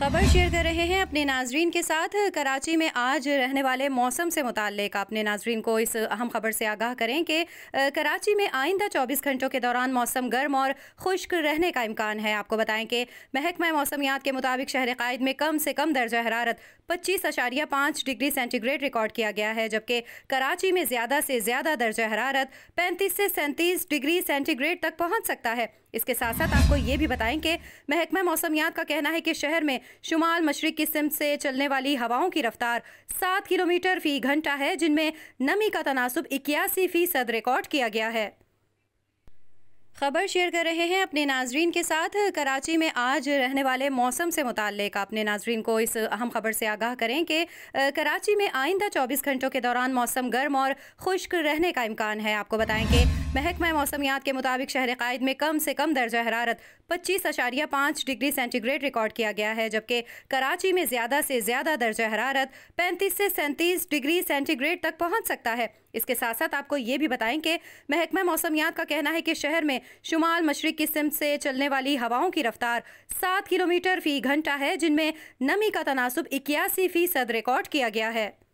खबर शेयर कर रहे हैं अपने नाजरीन के साथ कराची में आज रहने वाले मौसम से मुतक अपने नाजरीन को इस अहम खबर से आगाह करें कि कराची में आइंदा 24 घंटों के दौरान मौसम गर्म और खुश्क रहने का इम्कान है आपको बताएं कि महकमा मौसमियात के मुताबिक शहर कायद में कम से कम दर्जा हरारत पच्चीस अशारिया पाँच डिग्री सेंटीग्रेड रिकॉर्ड किया गया है जबकि कराची में ज़्यादा से ज़्यादा दर्जा हरारत पैंतीस से सैंतीस डिग्री सेंटीग्रेड तक पहुँच सकता है इसके साथ साथ आपको ये भी बताएं कि महकमा मौसमियात का कहना है कि शहर में शुमाल मशरक की सिम से चलने वाली हवाओं की रफ्तार सात किलोमीटर फी घंटा है जिनमें नमी का तनासब इक्यासी फ़ीसद रिकॉर्ड किया गया है खबर शेयर कर रहे हैं अपने नाजरीन के साथ कराची में आज रहने वाले मौसम से मुतक अपने नाजरीन को इस अहम खबर से आगाह करें कि कराची में आइंदा 24 घंटों के दौरान मौसम गर्म और खुश्क रहने का इम्कान है आपको बताएं कि महकमा मौसमियात के मुताबिक शहर कायद में कम से कम दर्जा हरारत पच्चीस अशारिया पाँच डिग्री सेंटीग्रेड रिकॉर्ड किया गया है जबकि कराची में ज़्यादा से ज़्यादा दर्ज हरारत पैंतीस से सैंतीस डिग्री सेंटीग्रेड तक पहुँच सकता है इसके साथ साथ आपको ये भी बताएं कि महकमा मौसमियात का कहना है कि शहर में शुमाल मशरक की सिमत से चलने वाली हवाओं की रफ्तार सात किलोमीटर फी घंटा है जिनमें नमी का तनासब इक्यासी फीसद रिकॉर्ड किया गया है